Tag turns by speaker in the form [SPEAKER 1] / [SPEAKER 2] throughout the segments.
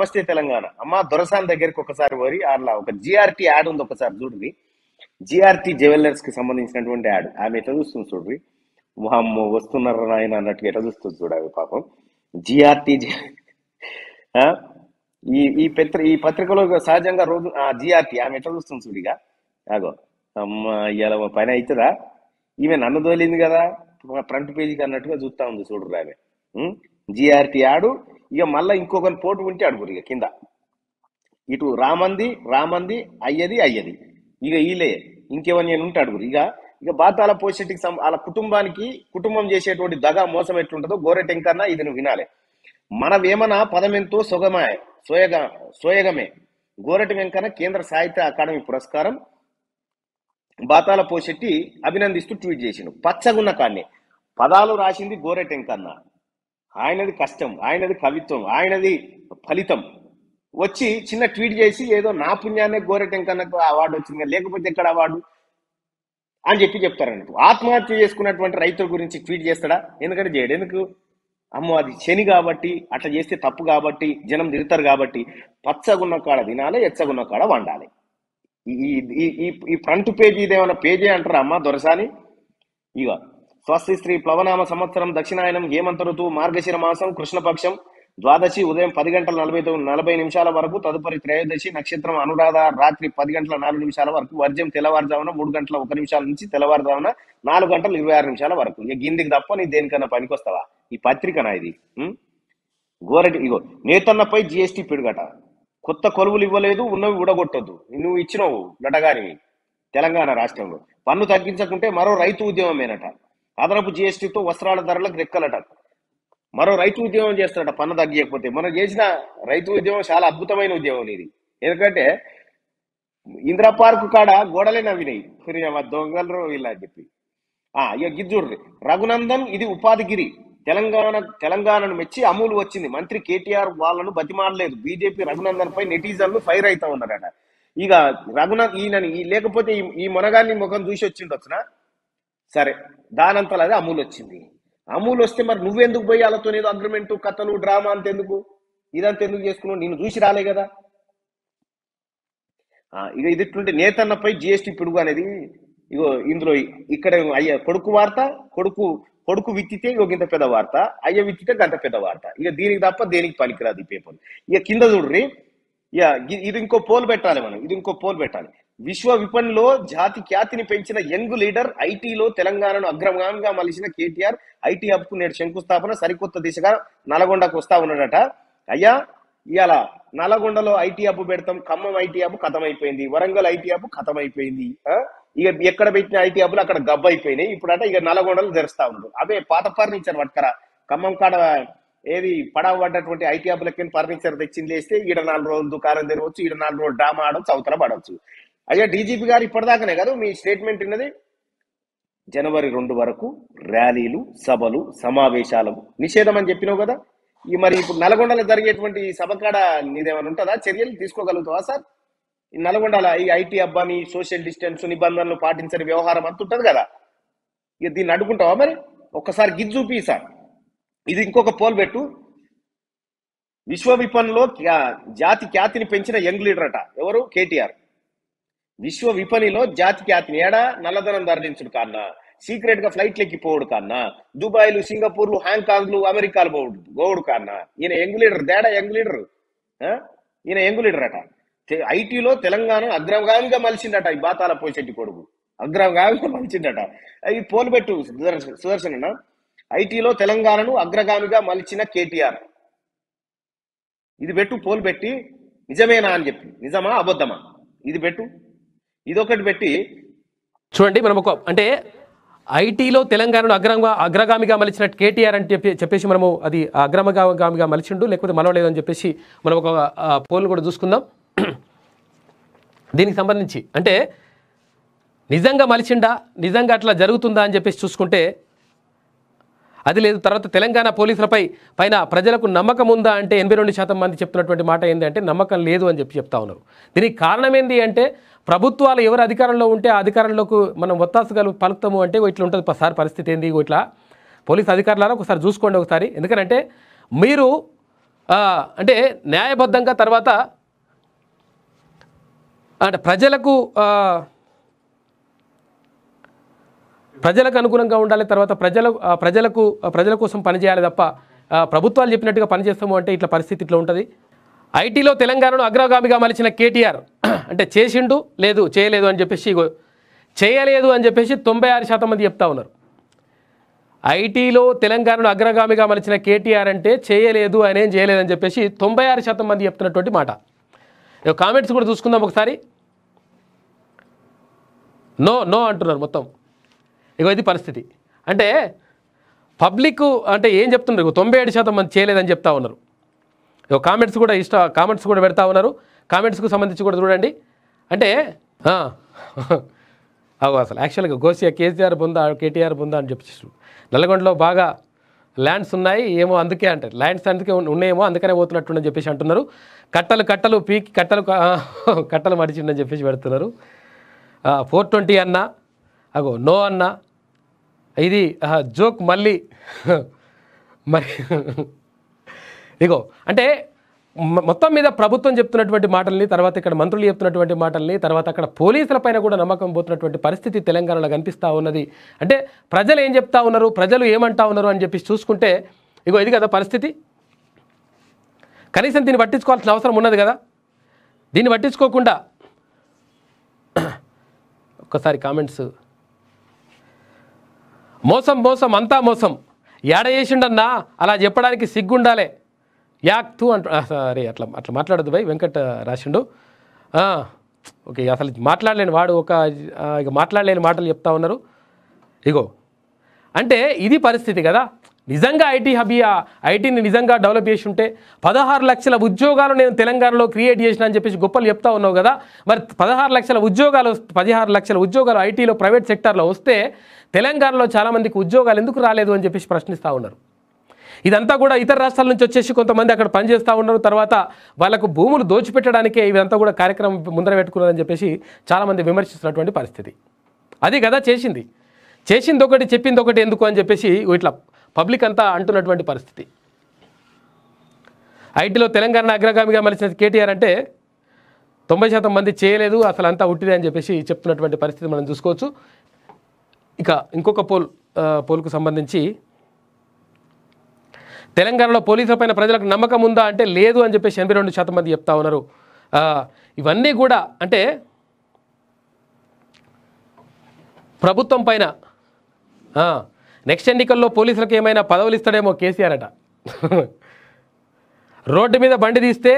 [SPEAKER 1] నమస్తే తెలంగాణ అమ్మ దొరసాన్ దగ్గరికి ఒకసారి వరి అలా ఒక జిఆర్టీ యాడ్ ఉంది ఒకసారి చూడండి జిఆర్టీ జ్యువెలర్స్ కి సంబంధించినటువంటి యాడ్ ఆమె ఎట్లా చూస్తుంది చూడండి అమ్మ వస్తున్నారు నాయన అన్నట్టుగా ఎట్లా చూస్తుంది చూడవి పాపం జిఆర్టీ ఈ ఈ పత్ర ఈ పత్రికలో సహజంగా రోజు జిఆర్టీ ఆమె ఎట్లా చూస్తుంది చూడిగా అగో అమ్మ ఇలా పైన అవుతుందా ఈమె నన్ను తోలింది కదా ఫ్రంట్ పేజీకి అన్నట్టుగా చూస్తా ఉంది చూడరు ఆమె జిఆర్టీ ఆడు ఇక మళ్ళీ ఇంకొకరి పోటు ఉంటే అడుగురు ఇక కింద ఇటు రామంది రామంది అయ్యది అయ్యది ఇక వీలే ఇంకేమని నేను ఉంటే అడుగురు ఇక ఇక బాతాల పోషటికి వాళ్ళ కుటుంబానికి కుటుంబం చేసేటువంటి దగ మోసం ఎట్లుంటుందో గోరెటెంకన్నా ఇది నువ్వు వినాలి మన వేమన పదమెంతో సుగమే సోయగ సోయగమే గోరటి వెంకన్న కేంద్ర సాహిత్య అకాడమీ పురస్కారం బాతాల పోషెట్టి అభినందిస్తూ ట్వీట్ చేసిండు పచ్చగున్న కాన్ని పదాలు రాసింది గోరెటెంకన్న ఆయనది కష్టం ఆయనది కవిత్వం ఆయనది ఫలితం వచ్చి చిన్న ట్వీట్ చేసి ఏదో నా పుణ్యాన్ని కనుక అవార్డు వచ్చింది లేకపోతే ఎక్కడ అవార్డు అని చెప్పి చెప్తారన్నట్టు ఆత్మహత్య చేసుకున్నటువంటి రైతుల గురించి ట్వీట్ చేస్తాడా ఎందుకంటే చేయడు ఎందుకు అమ్మో అది శని కాబట్టి అట్లా చేస్తే తప్పు కాబట్టి జనం తిరుగుతారు కాబట్టి పచ్చగున్న కాడ తినాలి ఎచ్చగున్న కాడ వండాలి ఈ ఈ ఫ్రంట్ పేజీ ఇదేమైనా పేజీ అంటారా అమ్మ దొరసాని ఇక స్వస్తి శ్రీ ప్లవనామ సంవత్సరం దక్షిణాయనం హేమంత ఋతువు మార్గశిర మాసం కృష్ణపక్షం ద్వాదశి ఉదయం పది గంటల నలభై తొమ్మిది నలభై నిమిషాల వరకు తదుపరి త్రయోదశి నక్షత్రం అనురాధ రాత్రి పది గంటల నాలుగు నిమిషాల వరకు వర్జం తెల్లవారుజామున మూడు గంటల ఒక నిమిషాల నుంచి తెల్లవారుజామున నాలుగు గంటల ఇరవై ఆరు నిమిషాల వరకు ఇక గిందికి తప్ప నీ దేనికన్నా పనికొస్తావా ఈ పత్రికనా ఇది గోరటి ఇగో నేతన్నపై జిఎస్టీ పిడుగట కొత్త కొలువులు ఇవ్వలేదు ఉన్నవి ఉడగొట్టొద్దు నువ్వు ఇచ్చినవు గటగాని తెలంగాణ రాష్ట్రంలో పన్ను తగ్గించకుంటే మరో రైతు ఉద్యమమేనట అదనపు జిఎస్టీతో వస్త్రాల ధరలకు రెక్కలట మరో రైతు ఉద్యమం చేస్తాడట పన్ను తగ్గకపోతే మనం చేసిన రైతు ఉద్యమం చాలా అద్భుతమైన ఉద్యమం ఇది ఎందుకంటే ఇందిరా పార్కు కాడ గోడలే నవ్వినాయి దొంగలరు వీళ్ళని చెప్పి ఇక గిజ్జూర్రి రఘునందన్ ఇది ఉపాధిగిరి తెలంగాణ తెలంగాణను మెచ్చి అమూలు వచ్చింది మంత్రి కేటీఆర్ వాళ్ళను బతిమాడలేదు బీజేపీ రఘునందన్ పై నెటిజన్లు ఫైర్ అవుతా ఉన్నారట ఇక రఘునాథ్ ఈ లేకపోతే ఈ మునగాన్ని ముఖం చూసి వచ్చిండొచ్చునా సరే దానంతా అదే అమూల్ వచ్చింది అమూల్ వస్తే మరి నువ్వెందుకు పోయి వాళ్ళతో ఏదో అగ్రిమెంట్ కథలు డ్రామా అంతెందుకు ఇదంతా ఎందుకు చేసుకున్నావు నేను చూసి రాలే కదా ఇక ఇది ఇట్లుంటే నేతన్నపై జిఎస్టీ పిడుగు అనేది ఇగో ఇందులో ఇక్కడ అయ్య కొడుకు వార్త కొడుకు కొడుకు విత్తితే ఇగో ఇంత పెద్ద వార్త అయ్య విత్తితే గంట పెద్ద వార్త ఇక దీనికి తప్ప దేనికి పనికిరాదు ఈ పేపర్ ఇక కింద చూడ్రి ఇక ఇది ఇంకో పోల్ పెట్టాలి మనం ఇది ఇంకో పోల్ పెట్టాలి విశ్వ విపణిలో జాతి ఖ్యాతిని పెంచిన యంగ్ లీడర్ ఐటీలో తెలంగాణను అగ్రగామిగా మలిచిన కేటీఆర్ ఐటీ హబ్కు నేడు శంకుస్థాపన సరికొత్త దిశగా నల్గొండకు వస్తా ఉన్నాడట అయ్యా ఇవాళ నల్గొండలో ఐటీ హబ్ పెడతాం ఖమ్మం ఐటీ హబ్ అయిపోయింది వరంగల్ ఐటీ హబ్ అయిపోయింది ఇక ఎక్కడ పెట్టిన ఐటీ హబ్లు అక్కడ గబ్బ అయిపోయినాయి ఇప్పుడట ఇక నల్గొండలు తెరుస్తా ఉంది అవే పాత ఫర్నిచర్ పట్టుకరా ఖమ్మం కాడ ఏది పడవ పడ్డటువంటి ఐటీ హబ్లకి ఫర్నిచర్ తెచ్చింది వేస్తే ఈడ నాలుగు రోజులు దుకాణం తెరవచ్చు ఈడ నాలుగు రోజులు డ్రామా ఆడవచ్చు అవతల పడవచ్చు అయ్యా డీజీపీ గారు ఇప్పటిదాకానే కాదు మీ స్టేట్మెంట్ ఉన్నది జనవరి రెండు వరకు ర్యాలీలు సభలు సమావేశాలు నిషేధం అని చెప్పినావు కదా ఈ మరి ఇప్పుడు నల్గొండలో జరిగేటువంటి సభ కాడ నీదేమైనా ఉంటుందా చర్యలు తీసుకోగలుగుతావా సార్ ఈ నల్గొండల ఈ ఐటీ అబ్బాని సోషల్ డిస్టెన్స్ నిబంధనలు పాటించని వ్యవహారం అంత ఉంటుంది కదా ఇక దీన్ని అడుగుంటావా మరి ఒక్కసారి గిజ్జూపి సార్ ఇది ఇంకొక పోల్ పెట్టు విశ్వ జాతి ఖ్యాతిని పెంచిన యంగ్ లీడర్ అట ఎవరు కేటీఆర్ విశ్వ విపణిలో జాతి ఖ్యాతిని ఏడా నల్లధనం తరలించుడు కన్నా సీక్రెట్ గా లెక్కి పోవుడు కన్నా దుబాయ్లు సింగపూర్లు హాంకాంగ్లు అమెరికాలు పోవుడు పోవుడు కన్నా ఈయన యంగ్ లీడర్ దేడా యంగ్ లీడర్ ఈయన యంగ్ లీడర్ అట ఐటీలో తెలంగాణ అగ్రగామిగా మలిచిండట ఈ బాతాల పోయిశెట్టి కొడుకు అగ్రగామిగా మలిచిండట అవి పోలుబెట్టు పెట్టు సుదర్శన ఐటీలో తెలంగాణను అగ్రగామిగా మలిచిన కేటీఆర్ ఇది పెట్టు పోలు పెట్టి నిజమేనా అని చెప్పి నిజమా అబద్ధమా ఇది పెట్టు ఇదొకటి
[SPEAKER 2] పెట్టి చూడండి మనం ఒక అంటే ఐటీలో తెలంగాణను అగ్రంగా అగ్రగామిగా మలిచిన కేటీఆర్ అని చెప్పి చెప్పేసి మనము అది అగ్రగామిగా మలిచిండు లేకపోతే మలవలేదు లేదని చెప్పేసి మనం ఒక పోల్ కూడా చూసుకుందాం దీనికి సంబంధించి అంటే నిజంగా మలిచిండా నిజంగా అట్లా జరుగుతుందా అని చెప్పేసి చూసుకుంటే అది లేదు తర్వాత తెలంగాణ పోలీసులపై పైన ప్రజలకు నమ్మకం ఉందా అంటే ఎనభై రెండు శాతం మంది చెప్తున్నటువంటి మాట ఏంటంటే నమ్మకం లేదు అని చెప్పి చెప్తా ఉన్నారు దీనికి కారణం ఏంటి అంటే ప్రభుత్వాలు ఎవరు అధికారంలో ఉంటే ఆ అధికారంలోకి మనం ఒత్తాసుగలు పలుకుతాము అంటే ఇట్లా ఉంటుంది ఒకసారి పరిస్థితి ఏంది ఇట్లా పోలీస్ అధికారులారా ఒకసారి చూసుకోండి ఒకసారి ఎందుకంటే మీరు అంటే న్యాయబద్ధంగా తర్వాత అంటే ప్రజలకు ప్రజలకు అనుగుణంగా ఉండాలి తర్వాత ప్రజల ప్రజలకు ప్రజల కోసం పనిచేయాలి తప్ప ప్రభుత్వాలు చెప్పినట్టుగా పనిచేస్తాము అంటే ఇట్లా పరిస్థితి ఇట్లా ఉంటుంది ఐటీలో తెలంగాణను అగ్రగామిగా మలిచిన కేటీఆర్ అంటే చేసిండు లేదు చేయలేదు అని చెప్పేసి చేయలేదు అని చెప్పేసి తొంభై ఆరు శాతం మంది చెప్తా ఉన్నారు ఐటీలో తెలంగాణను అగ్రగామిగా మలిచిన కేటీఆర్ అంటే చేయలేదు ఆయనేం చేయలేదని చెప్పేసి తొంభై ఆరు శాతం మంది చెప్తున్నటువంటి మాట కామెంట్స్ కూడా చూసుకుందాం ఒకసారి నో నో అంటున్నారు మొత్తం ఇగో ఇది పరిస్థితి అంటే పబ్లిక్ అంటే ఏం చెప్తున్నారు తొంభై ఏడు శాతం మంది చేయలేదని చెప్తా ఉన్నారు కామెంట్స్ కూడా ఇష్ట కామెంట్స్ కూడా పెడతా ఉన్నారు కామెంట్స్కు సంబంధించి కూడా చూడండి అంటే అవు అసలు యాక్చువల్గా గోసియా కేసీఆర్ బృందా కేటీఆర్ బృందా అని చెప్పి నల్గొండలో బాగా ల్యాండ్స్ ఉన్నాయి ఏమో అందుకే అంటారు ల్యాండ్స్ అందుకే ఉన్నాయేమో అందుకనే పోతున్నట్టుండని చెప్పేసి అంటున్నారు కట్టలు కట్టలు పీకి కట్టలు కట్టలు మడిచిండని చెప్పేసి పెడుతున్నారు ఫోర్ ట్వంటీ అన్న అగో నో అన్న ఇది జోక్ మళ్ళీ మరి ఇగో అంటే మొత్తం మీద ప్రభుత్వం చెప్తున్నటువంటి మాటల్ని తర్వాత ఇక్కడ మంత్రులు చెప్తున్నటువంటి మాటల్ని తర్వాత అక్కడ పోలీసులపైన కూడా నమ్మకం పోతున్నటువంటి పరిస్థితి తెలంగాణలో కనిపిస్తూ ఉన్నది అంటే ప్రజలు ఏం చెప్తా ఉన్నారు ప్రజలు ఏమంటా ఉన్నారు అని చెప్పి చూసుకుంటే ఇగో ఇది కదా పరిస్థితి కనీసం దీన్ని పట్టించుకోవాల్సిన అవసరం ఉన్నది కదా దీన్ని పట్టించుకోకుండా ఒక్కసారి కామెంట్స్ మోసం మోసం అంతా మోసం ఏడ చేసిండన్నా అలా చెప్పడానికి సిగ్గుండాలే యాక్ తూ అంటు అరే అట్లా అట్లా మాట్లాడద్దు భయ్ వెంకట రాసిండు ఓకే అసలు మాట్లాడలేని వాడు ఒక ఇక మాట్లాడలేని మాటలు చెప్తా ఉన్నారు ఇగో అంటే ఇది పరిస్థితి కదా నిజంగా ఐటీ హబియా ఐటీని నిజంగా డెవలప్ చేసి ఉంటే పదహారు లక్షల ఉద్యోగాలు నేను తెలంగాణలో క్రియేట్ చేసిన అని చెప్పేసి గొప్పలు చెప్తా ఉన్నావు కదా మరి పదహారు లక్షల ఉద్యోగాలు పదిహారు లక్షల ఉద్యోగాలు ఐటీలో ప్రైవేట్ సెక్టార్లో వస్తే తెలంగాణలో చాలామందికి ఉద్యోగాలు ఎందుకు రాలేదు అని చెప్పేసి ప్రశ్నిస్తూ ఉన్నారు ఇదంతా కూడా ఇతర రాష్ట్రాల నుంచి వచ్చేసి కొంతమంది అక్కడ పనిచేస్తూ ఉన్నారు తర్వాత వాళ్ళకు భూములు దోచిపెట్టడానికే ఇదంతా కూడా కార్యక్రమం ముందర పెట్టుకున్నారని చెప్పేసి చాలామంది విమర్శిస్తున్నటువంటి పరిస్థితి అది కదా చేసింది చేసింది ఒకటి చెప్పింది ఒకటి ఎందుకు అని చెప్పేసి ఇట్లా పబ్లిక్ అంతా అంటున్నటువంటి పరిస్థితి ఐటీలో తెలంగాణ అగ్రగామిగా మలిచిన కేటీఆర్ అంటే తొంభై శాతం మంది చేయలేదు అసలు అంతా ఉట్టిదే అని చెప్పేసి చెప్తున్నటువంటి పరిస్థితి మనం చూసుకోవచ్చు ఇక ఇంకొక పోల్ పోల్కు సంబంధించి తెలంగాణలో పోలీసుల పైన ప్రజలకు నమ్మకం ఉందా అంటే లేదు అని చెప్పేసి ఎనభై రెండు శాతం మంది చెప్తా ఉన్నారు ఇవన్నీ కూడా అంటే ప్రభుత్వం పైన నెక్స్ట్ ఎన్నికల్లో పోలీసులకు ఏమైనా పదవులు ఇస్తాడేమో కేసీఆర్ అట రోడ్డు మీద బండి తీస్తే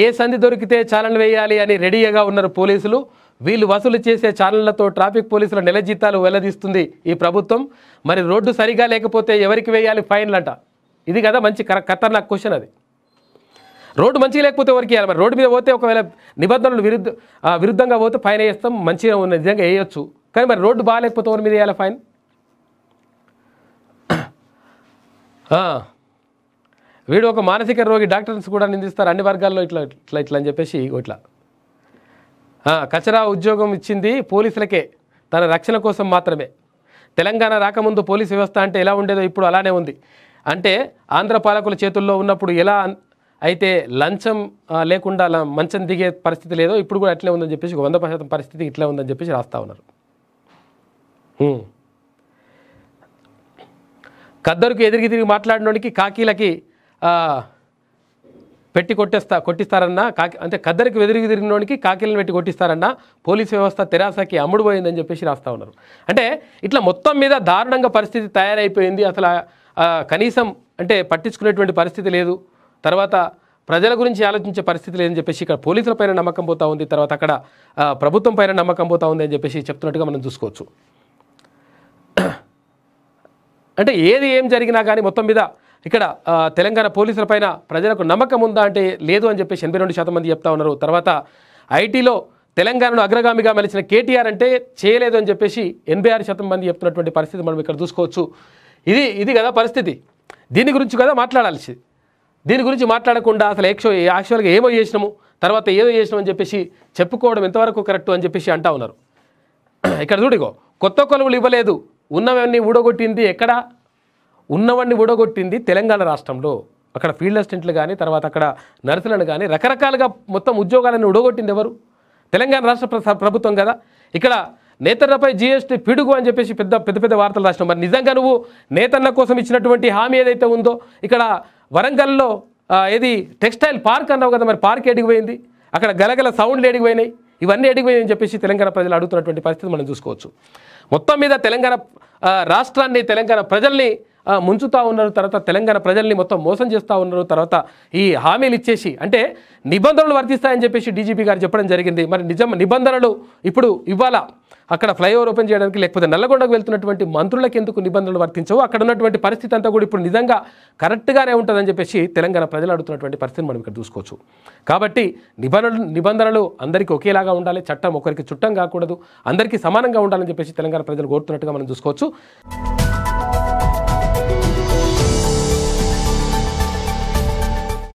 [SPEAKER 2] ఏ సంధి దొరికితే చాలన్ వేయాలి అని రెడీగా ఉన్నారు పోలీసులు వీళ్ళు వసూలు చేసే ఛానళ్లతో ట్రాఫిక్ పోలీసుల నెల జీతాలు వెల్లదీస్తుంది ఈ ప్రభుత్వం మరి రోడ్డు సరిగా లేకపోతే ఎవరికి వేయాలి ఫైన్లంట ఇది కదా మంచి ఖతర్నాక్ క్వశ్చన్ అది రోడ్డు మంచిగా లేకపోతే ఎవరికి వేయాలి మరి రోడ్డు మీద పోతే ఒకవేళ నిబంధనలు విరుద్ధ విరుద్ధంగా పోతే ఫైన్ వేస్తాం మంచిగా ఉన్న నిజంగా వేయొచ్చు కానీ మరి రోడ్డు బాగాలేకపోతే ఎవరి మీద వేయాలి ఫైన్ వీడు ఒక మానసిక రోగి డాక్టర్స్ కూడా నిందిస్తారు అన్ని వర్గాల్లో ఇట్లా ఇట్లా ఇట్లా అని చెప్పేసి ఇట్లా కచరా ఉద్యోగం ఇచ్చింది పోలీసులకే తన రక్షణ కోసం మాత్రమే తెలంగాణ రాకముందు పోలీస్ వ్యవస్థ అంటే ఎలా ఉండేదో ఇప్పుడు అలానే ఉంది అంటే ఆంధ్ర పాలకుల చేతుల్లో ఉన్నప్పుడు ఎలా అయితే లంచం లేకుండా మంచం దిగే పరిస్థితి లేదో ఇప్పుడు కూడా అట్లే ఉందని చెప్పేసి వంద శాతం పరిస్థితి ఇట్లా ఉందని చెప్పేసి రాస్తా ఉన్నారు ఖద్దరుకు ఎదిరికి తిరిగి మాట్లాడినోడికి కాకీలకి పెట్టి కొట్టేస్తా కొట్టిస్తారన్నా కాకి అంటే ఖద్దరికి ఎదురుగి తిరిగినోడికి కాకిలను పెట్టి కొట్టిస్తారన్నా పోలీస్ వ్యవస్థ తెరాసకి అమ్ముడుపోయిందని చెప్పేసి రాస్తూ ఉన్నారు అంటే ఇట్లా మొత్తం మీద దారుణంగా పరిస్థితి తయారైపోయింది అసలు కనీసం అంటే పట్టించుకునేటువంటి పరిస్థితి లేదు తర్వాత ప్రజల గురించి ఆలోచించే పరిస్థితి లేదని చెప్పేసి ఇక్కడ పోలీసుల పైన నమ్మకం పోతూ ఉంది తర్వాత అక్కడ ప్రభుత్వం పైన నమ్మకం పోతూ ఉంది అని చెప్పేసి చెప్తున్నట్టుగా మనం చూసుకోవచ్చు అంటే ఏది ఏం జరిగినా కానీ మొత్తం మీద ఇక్కడ తెలంగాణ పోలీసులపైన ప్రజలకు నమ్మకం ఉందా అంటే లేదు అని చెప్పేసి ఎనభై రెండు శాతం మంది చెప్తా ఉన్నారు తర్వాత ఐటీలో తెలంగాణను అగ్రగామిగా మలిచిన కేటీఆర్ అంటే చేయలేదు అని చెప్పేసి ఎనభై ఆరు శాతం మంది చెప్తున్నటువంటి పరిస్థితి మనం ఇక్కడ చూసుకోవచ్చు ఇది ఇది కదా పరిస్థితి దీని గురించి కదా మాట్లాడాల్సి దీని గురించి మాట్లాడకుండా అసలు యాక్చువల్ యాక్చువల్గా ఏమో చేసినాము తర్వాత ఏదో చేసినాం అని చెప్పేసి చెప్పుకోవడం ఎంతవరకు కరెక్ట్ అని చెప్పేసి అంటా ఉన్నారు ఇక్కడ చూడిగో కొత్త కొలువులు ఇవ్వలేదు ఉన్నవన్నీ ఊడగొట్టింది ఎక్కడ ఉన్నవన్నీ ఊడగొట్టింది తెలంగాణ రాష్ట్రంలో అక్కడ ఫీల్డ్ అసిస్టెంట్లు కానీ తర్వాత అక్కడ నర్సులను కానీ రకరకాలుగా మొత్తం ఉద్యోగాలను ఊడగొట్టింది ఎవరు తెలంగాణ రాష్ట్ర ప్రభుత్వం కదా ఇక్కడ నేతన్నపై జిఎస్టీ పిడుగు అని చెప్పేసి పెద్ద పెద్ద పెద్ద వార్తలు రాసినావు మరి నిజంగా నువ్వు నేతన్న కోసం ఇచ్చినటువంటి హామీ ఏదైతే ఉందో ఇక్కడ వరంగల్లో ఏది టెక్స్టైల్ పార్క్ అన్నావు కదా మరి పార్క్ ఎడిగిపోయింది అక్కడ గలగల సౌండ్లు ఎడిగిపోయినాయి ఇవన్నీ ఎడిగిపోయాయని చెప్పేసి తెలంగాణ ప్రజలు అడుగుతున్నటువంటి పరిస్థితి మనం చూసుకోవచ్చు మొత్తం మీద తెలంగాణ రాష్ట్రాన్ని తెలంగాణ ప్రజల్ని ముంచుతూ ఉన్నారు తర్వాత తెలంగాణ ప్రజల్ని మొత్తం మోసం చేస్తూ ఉన్నారు తర్వాత ఈ హామీలు ఇచ్చేసి అంటే నిబంధనలు వర్తిస్తాయని చెప్పేసి డీజీపీ గారు చెప్పడం జరిగింది మరి నిజం నిబంధనలు ఇప్పుడు ఇవ్వాలా అక్కడ ఫ్లైఓవర్ ఓపెన్ చేయడానికి లేకపోతే నల్లగొండకు వెళ్తున్నటువంటి మంత్రులకు ఎందుకు నిబంధనలు వర్తించవు అక్కడ ఉన్నటువంటి పరిస్థితి అంతా కూడా ఇప్పుడు నిజంగా కరెక్ట్గానే ఉంటుందని చెప్పేసి తెలంగాణ ప్రజలు అడుగుతున్నటువంటి పరిస్థితిని మనం ఇక్కడ చూసుకోవచ్చు కాబట్టి నిబంధనలు నిబంధనలు అందరికీ ఒకేలాగా ఉండాలి చట్టం ఒకరికి చుట్టం కాకూడదు అందరికీ సమానంగా ఉండాలని చెప్పేసి తెలంగాణ ప్రజలు కోరుతున్నట్టుగా మనం చూసుకోవచ్చు